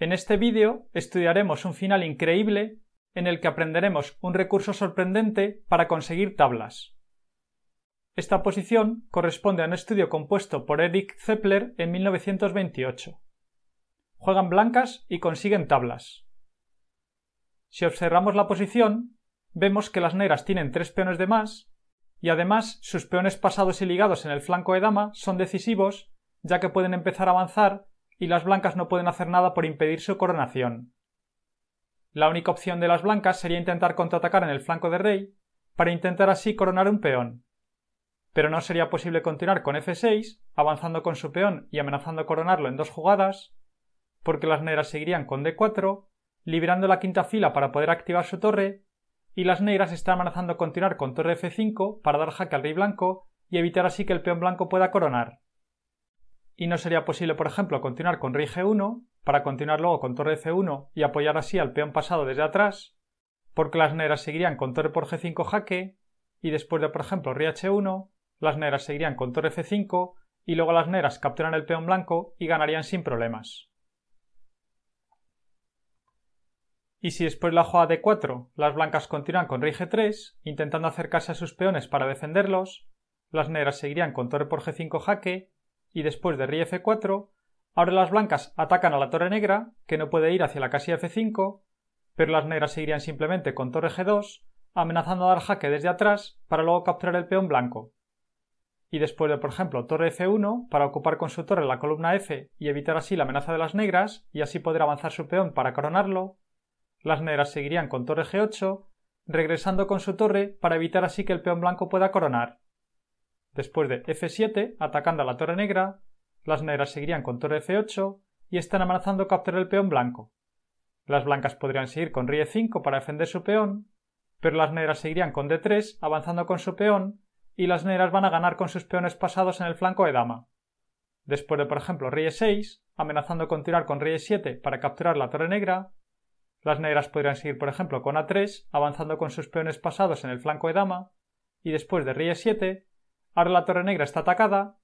En este vídeo estudiaremos un final increíble en el que aprenderemos un recurso sorprendente para conseguir tablas. Esta posición corresponde a un estudio compuesto por Eric Zeppler en 1928. Juegan blancas y consiguen tablas. Si observamos la posición, vemos que las negras tienen tres peones de más y además sus peones pasados y ligados en el flanco de dama son decisivos ya que pueden empezar a avanzar y las blancas no pueden hacer nada por impedir su coronación. La única opción de las blancas sería intentar contraatacar en el flanco de rey para intentar así coronar un peón. Pero no sería posible continuar con f6, avanzando con su peón y amenazando coronarlo en dos jugadas, porque las negras seguirían con d4, liberando la quinta fila para poder activar su torre, y las negras están amenazando continuar con torre f5 para dar jaque al rey blanco y evitar así que el peón blanco pueda coronar y no sería posible, por ejemplo, continuar con rg 1 para continuar luego con torre c1 y apoyar así al peón pasado desde atrás, porque las negras seguirían con torre por g5 jaque y después de, por ejemplo, rey h1, las negras seguirían con torre f5 y luego las negras capturan el peón blanco y ganarían sin problemas. Y si después la jugada d 4 las blancas continúan con rg 3 intentando acercarse a sus peones para defenderlos, las negras seguirían con torre por g5 jaque y después de rey f4, ahora las blancas atacan a la torre negra, que no puede ir hacia la casilla f5, pero las negras seguirían simplemente con torre g2, amenazando a dar jaque desde atrás para luego capturar el peón blanco. Y después de, por ejemplo, torre f1, para ocupar con su torre la columna f y evitar así la amenaza de las negras, y así poder avanzar su peón para coronarlo, las negras seguirían con torre g8, regresando con su torre para evitar así que el peón blanco pueda coronar. Después de F7, atacando a la torre negra, las negras seguirían con torre F8 y están amenazando capturar el peón blanco. Las blancas podrían seguir con Rie 5 para defender su peón, pero las negras seguirían con D3 avanzando con su peón y las negras van a ganar con sus peones pasados en el flanco de dama. Después de, por ejemplo, rey 6 amenazando con tirar con rey 7 para capturar la torre negra, las negras podrían seguir, por ejemplo, con A3 avanzando con sus peones pasados en el flanco de dama y después de rey 7 Ahora la torre negra está atacada,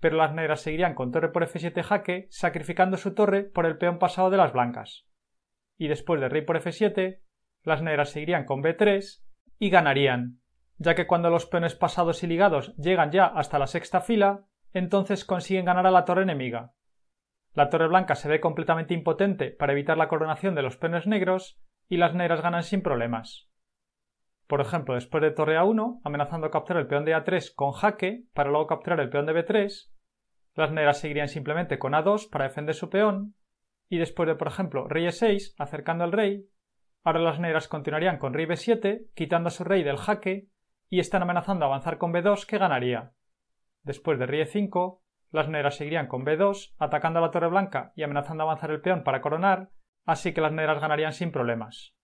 pero las negras seguirían con torre por f7 jaque, sacrificando su torre por el peón pasado de las blancas. Y después de rey por f7, las negras seguirían con b3 y ganarían, ya que cuando los peones pasados y ligados llegan ya hasta la sexta fila, entonces consiguen ganar a la torre enemiga. La torre blanca se ve completamente impotente para evitar la coronación de los peones negros y las negras ganan sin problemas por ejemplo, después de torre A1, amenazando capturar el peón de A3 con jaque para luego capturar el peón de B3. Las negras seguirían simplemente con A2 para defender su peón. Y después de, por ejemplo, rey E6, acercando al rey. Ahora las negras continuarían con rey B7, quitando a su rey del jaque, y están amenazando avanzar con B2 que ganaría. Después de rey E5, las negras seguirían con B2, atacando a la torre blanca y amenazando avanzar el peón para coronar, así que las negras ganarían sin problemas.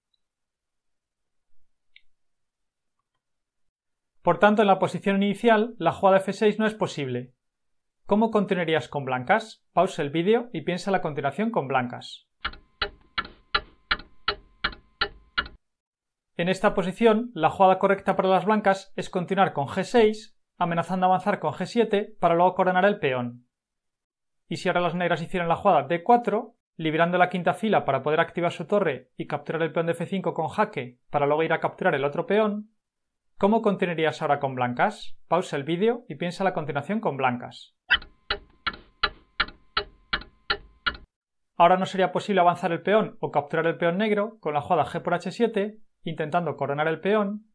Por tanto, en la posición inicial, la jugada f6 no es posible. ¿Cómo continuarías con blancas? Pausa el vídeo y piensa la continuación con blancas. En esta posición, la jugada correcta para las blancas es continuar con g6, amenazando avanzar con g7 para luego coronar el peón. Y si ahora las negras hicieran la jugada d4, liberando la quinta fila para poder activar su torre y capturar el peón de f5 con jaque para luego ir a capturar el otro peón, ¿Cómo continuarías ahora con blancas? Pausa el vídeo y piensa la continuación con blancas. Ahora no sería posible avanzar el peón o capturar el peón negro con la jugada g por h7, intentando coronar el peón,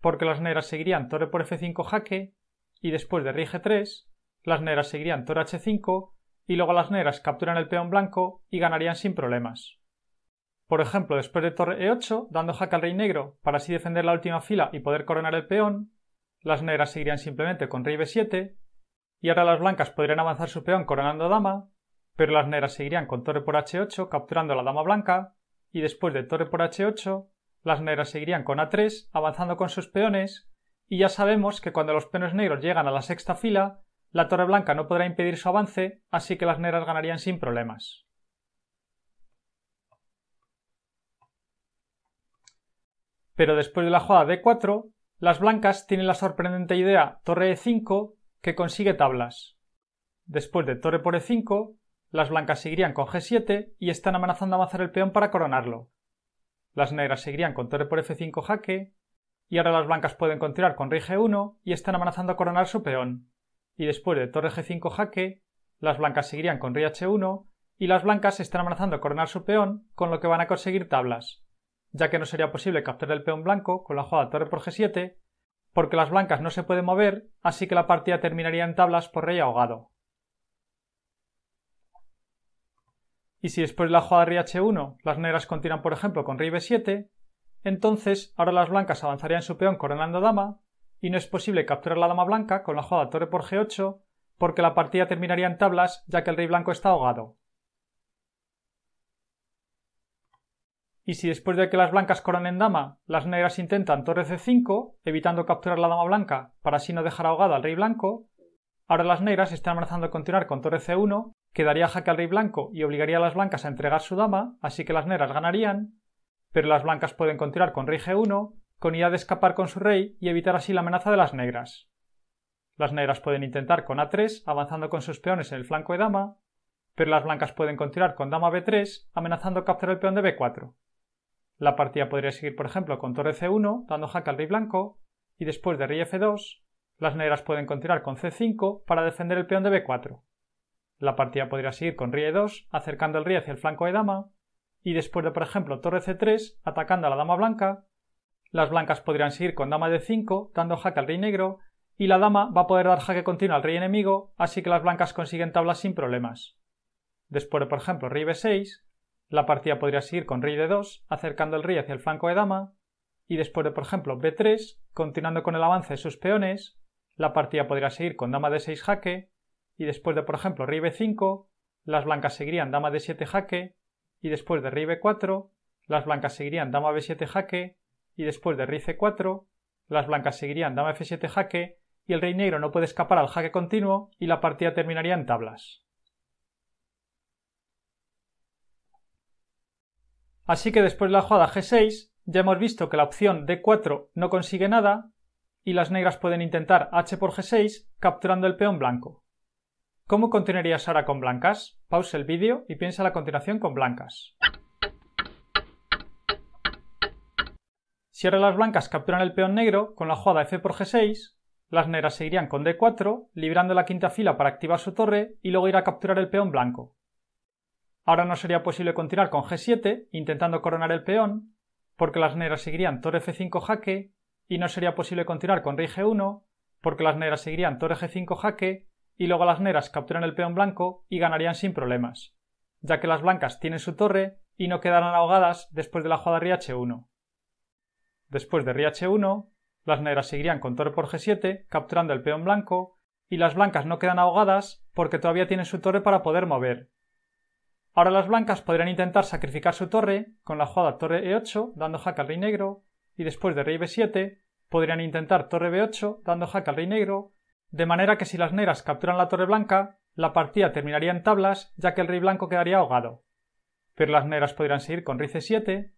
porque las negras seguirían torre por f5 jaque, y después de rey 3 las negras seguirían torre h5, y luego las negras capturan el peón blanco y ganarían sin problemas. Por ejemplo, después de torre e8, dando jaque al rey negro para así defender la última fila y poder coronar el peón, las negras seguirían simplemente con rey b7, y ahora las blancas podrían avanzar su peón coronando dama, pero las negras seguirían con torre por h8 capturando a la dama blanca, y después de torre por h8, las negras seguirían con a3 avanzando con sus peones, y ya sabemos que cuando los peones negros llegan a la sexta fila, la torre blanca no podrá impedir su avance, así que las negras ganarían sin problemas. Pero después de la jugada d 4, las blancas tienen la sorprendente idea torre e5 que consigue tablas. Después de torre por e5, las blancas seguirían con g7 y están amenazando avanzar el peón para coronarlo. Las negras seguirían con torre por f5 jaque y ahora las blancas pueden continuar con rey g1 y están amenazando a coronar su peón. Y después de torre g5 jaque, las blancas seguirían con rey h1 y las blancas están amenazando a coronar su peón con lo que van a conseguir tablas ya que no sería posible capturar el peón blanco con la jugada torre por g7, porque las blancas no se pueden mover, así que la partida terminaría en tablas por rey ahogado. Y si después de la jugada rey h1 las negras continúan por ejemplo con rey b7, entonces ahora las blancas avanzarían su peón coronando dama, y no es posible capturar la dama blanca con la jugada torre por g8, porque la partida terminaría en tablas ya que el rey blanco está ahogado. Y si después de que las blancas corran en dama, las negras intentan torre c5, evitando capturar la dama blanca para así no dejar ahogada al rey blanco, ahora las negras están amenazando continuar con torre c1, que daría jaque al rey blanco y obligaría a las blancas a entregar su dama, así que las negras ganarían, pero las blancas pueden continuar con rey g1, con idea de escapar con su rey y evitar así la amenaza de las negras. Las negras pueden intentar con a3, avanzando con sus peones en el flanco de dama, pero las blancas pueden continuar con dama b3, amenazando capturar el peón de b4. La partida podría seguir, por ejemplo, con torre c1, dando jaque al rey blanco, y después de rey f2, las negras pueden continuar con c5 para defender el peón de b4. La partida podría seguir con rey e2, acercando el rey hacia el flanco de dama, y después de, por ejemplo, torre c3, atacando a la dama blanca, las blancas podrían seguir con dama d5, dando jaque al rey negro, y la dama va a poder dar jaque continuo al rey enemigo, así que las blancas consiguen tablas sin problemas. Después de, por ejemplo, rey b6, la partida podría seguir con rey de 2 acercando el rey hacia el flanco de dama, y después de, por ejemplo, b3, continuando con el avance de sus peones, la partida podría seguir con dama de 6 jaque, y después de, por ejemplo, rey b5, las blancas seguirían dama de 7 jaque, y después de rey b4, las blancas seguirían dama b7 jaque, y después de rey c4, las blancas seguirían dama f7 jaque, y el rey negro no puede escapar al jaque continuo y la partida terminaría en tablas. Así que después de la jugada g6 ya hemos visto que la opción d4 no consigue nada y las negras pueden intentar h por g6 capturando el peón blanco. ¿Cómo continuarías ahora con blancas? Pausa el vídeo y piensa la continuación con blancas. Si ahora las blancas capturan el peón negro con la jugada f por g6, las negras seguirían con d4, librando la quinta fila para activar su torre y luego ir a capturar el peón blanco. Ahora no sería posible continuar con G7 intentando coronar el peón, porque las negras seguirían torre F5 jaque, y no sería posible continuar con rey G1, porque las negras seguirían torre G5 jaque, y luego las negras capturan el peón blanco y ganarían sin problemas, ya que las blancas tienen su torre y no quedarán ahogadas después de la jugada rey H1. Después de rey H1, las negras seguirían con torre por G7, capturando el peón blanco, y las blancas no quedan ahogadas porque todavía tienen su torre para poder mover, Ahora las blancas podrían intentar sacrificar su torre con la jugada torre e8 dando jaque al rey negro y después de rey b7 podrían intentar torre b8 dando jaque al rey negro, de manera que si las negras capturan la torre blanca, la partida terminaría en tablas ya que el rey blanco quedaría ahogado. Pero las negras podrían seguir con rey c7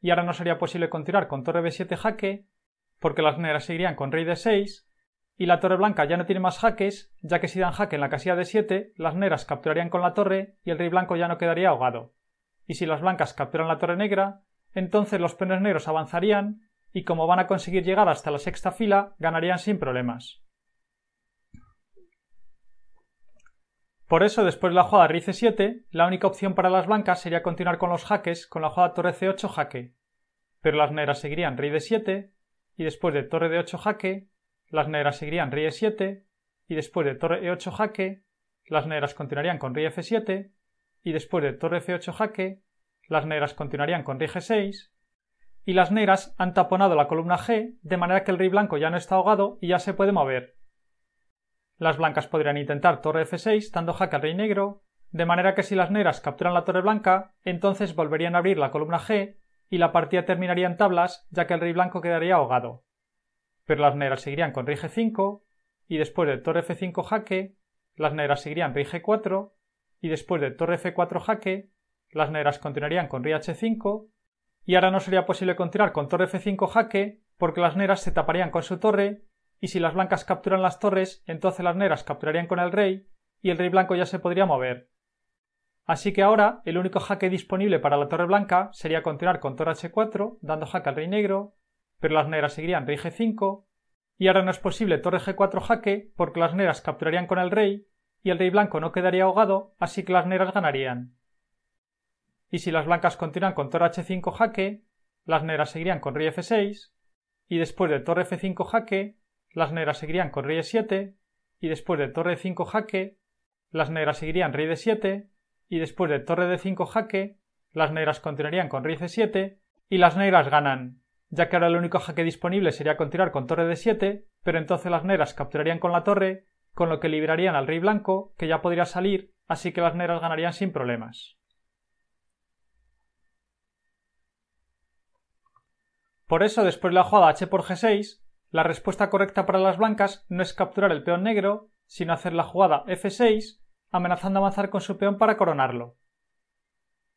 y ahora no sería posible continuar con torre b7 jaque porque las negras seguirían con rey d6 y la torre blanca ya no tiene más jaques, ya que si dan jaque en la casilla de 7, las negras capturarían con la torre y el rey blanco ya no quedaría ahogado. Y si las blancas capturan la torre negra, entonces los peones negros avanzarían y como van a conseguir llegar hasta la sexta fila, ganarían sin problemas. Por eso, después de la jugada rey c7, la única opción para las blancas sería continuar con los jaques con la jugada torre c8 jaque, pero las negras seguirían rey d7 y después de torre d8 jaque las negras seguirían rey e7 y después de torre e8 jaque, las negras continuarían con rey f7 y después de torre f8 jaque, las negras continuarían con rey g6 y las negras han taponado la columna g de manera que el rey blanco ya no está ahogado y ya se puede mover. Las blancas podrían intentar torre f6 dando jaque al rey negro, de manera que si las negras capturan la torre blanca, entonces volverían a abrir la columna g y la partida terminaría en tablas ya que el rey blanco quedaría ahogado pero las negras seguirían con rey g5 y después de torre f5 jaque, las negras seguirían rey g4 y después de torre f4 jaque, las negras continuarían con rey h5 y ahora no sería posible continuar con torre f5 jaque porque las negras se taparían con su torre y si las blancas capturan las torres, entonces las negras capturarían con el rey y el rey blanco ya se podría mover. Así que ahora el único jaque disponible para la torre blanca sería continuar con torre h4 dando jaque al rey negro pero las negras seguirían rey g5, y ahora no es posible torre g4 jaque porque las negras capturarían con el rey y el rey blanco no quedaría ahogado, así que las negras ganarían. Y si las blancas continúan con torre h5 jaque, las negras seguirían con rey f6, y después de torre f5 jaque, las negras seguirían con rey e7, y después de torre d5 jaque, las negras seguirían rey d7, y después de torre d5 jaque, las negras continuarían con rey c7, y las negras ganan ya que ahora el único jaque disponible sería continuar con torre de 7, pero entonces las negras capturarían con la torre, con lo que liberarían al rey blanco, que ya podría salir, así que las negras ganarían sin problemas. Por eso, después de la jugada h por g6, la respuesta correcta para las blancas no es capturar el peón negro, sino hacer la jugada f6, amenazando avanzar con su peón para coronarlo.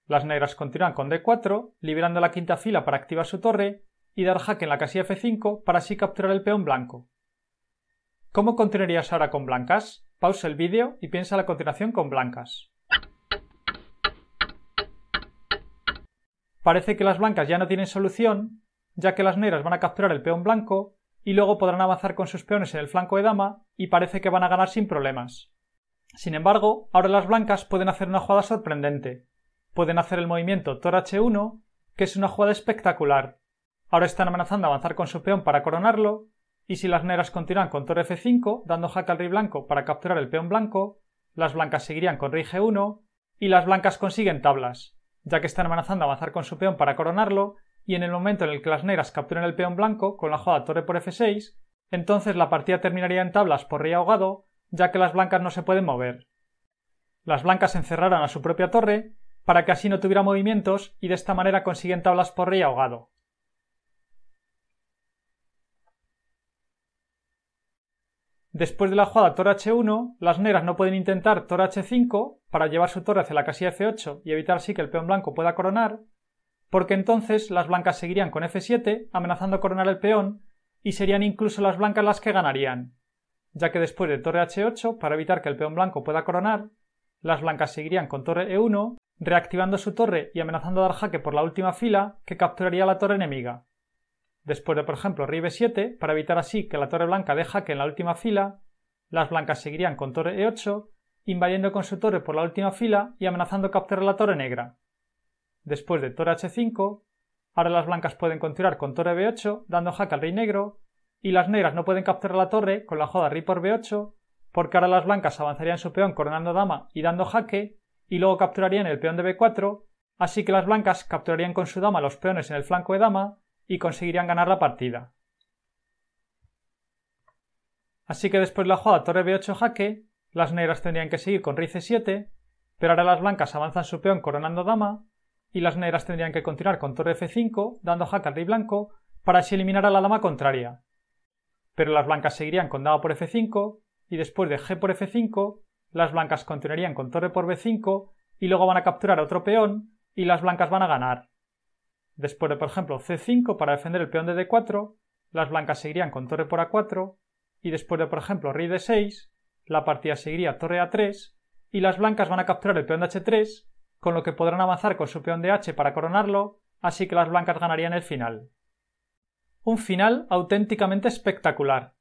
Las negras continúan con d4, liberando la quinta fila para activar su torre, y dar jaque en la casilla F5 para así capturar el peón blanco. ¿Cómo continuarías ahora con blancas? Pausa el vídeo y piensa la continuación con blancas. Parece que las blancas ya no tienen solución, ya que las negras van a capturar el peón blanco y luego podrán avanzar con sus peones en el flanco de dama y parece que van a ganar sin problemas. Sin embargo, ahora las blancas pueden hacer una jugada sorprendente. Pueden hacer el movimiento Tor H1, que es una jugada espectacular, Ahora están amenazando avanzar con su peón para coronarlo, y si las negras continúan con torre f5, dando jaque al rey blanco para capturar el peón blanco, las blancas seguirían con rey g1, y las blancas consiguen tablas, ya que están amenazando avanzar con su peón para coronarlo, y en el momento en el que las negras capturan el peón blanco con la jugada torre por f6, entonces la partida terminaría en tablas por rey ahogado, ya que las blancas no se pueden mover. Las blancas encerraran a su propia torre para que así no tuviera movimientos y de esta manera consiguen tablas por rey ahogado. Después de la jugada torre h1, las negras no pueden intentar torre h5 para llevar su torre hacia la casilla f8 y evitar así que el peón blanco pueda coronar, porque entonces las blancas seguirían con f7 amenazando coronar el peón y serían incluso las blancas las que ganarían, ya que después de torre h8, para evitar que el peón blanco pueda coronar, las blancas seguirían con torre e1, reactivando su torre y amenazando a dar jaque por la última fila que capturaría la torre enemiga después de, por ejemplo, ri b7, para evitar así que la torre blanca dé jaque en la última fila, las blancas seguirían con torre e8, invadiendo con su torre por la última fila y amenazando capturar la torre negra. Después de torre h5, ahora las blancas pueden continuar con torre b8, dando jaque al rey negro, y las negras no pueden capturar la torre con la joda rey por b8, porque ahora las blancas avanzarían su peón coronando dama y dando jaque, y luego capturarían el peón de b4, así que las blancas capturarían con su dama los peones en el flanco de dama, y conseguirían ganar la partida. Así que después de la jugada torre b8 jaque, las negras tendrían que seguir con rey c7, pero ahora las blancas avanzan su peón coronando dama, y las negras tendrían que continuar con torre f5, dando jaque al rey blanco, para así eliminar a la dama contraria. Pero las blancas seguirían con dama por f5, y después de g por f5, las blancas continuarían con torre por b5, y luego van a capturar otro peón, y las blancas van a ganar. Después de, por ejemplo, c5 para defender el peón de d4, las blancas seguirían con torre por a4, y después de, por ejemplo, rey d6, la partida seguiría torre a3, y las blancas van a capturar el peón de h3, con lo que podrán avanzar con su peón de h para coronarlo, así que las blancas ganarían el final. Un final auténticamente espectacular.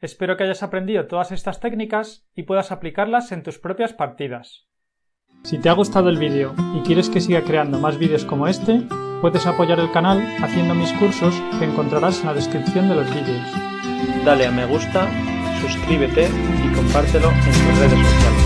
Espero que hayas aprendido todas estas técnicas y puedas aplicarlas en tus propias partidas. Si te ha gustado el vídeo y quieres que siga creando más vídeos como este, Puedes apoyar el canal haciendo mis cursos que encontrarás en la descripción de los vídeos. Dale a me gusta, suscríbete y compártelo en tus redes sociales.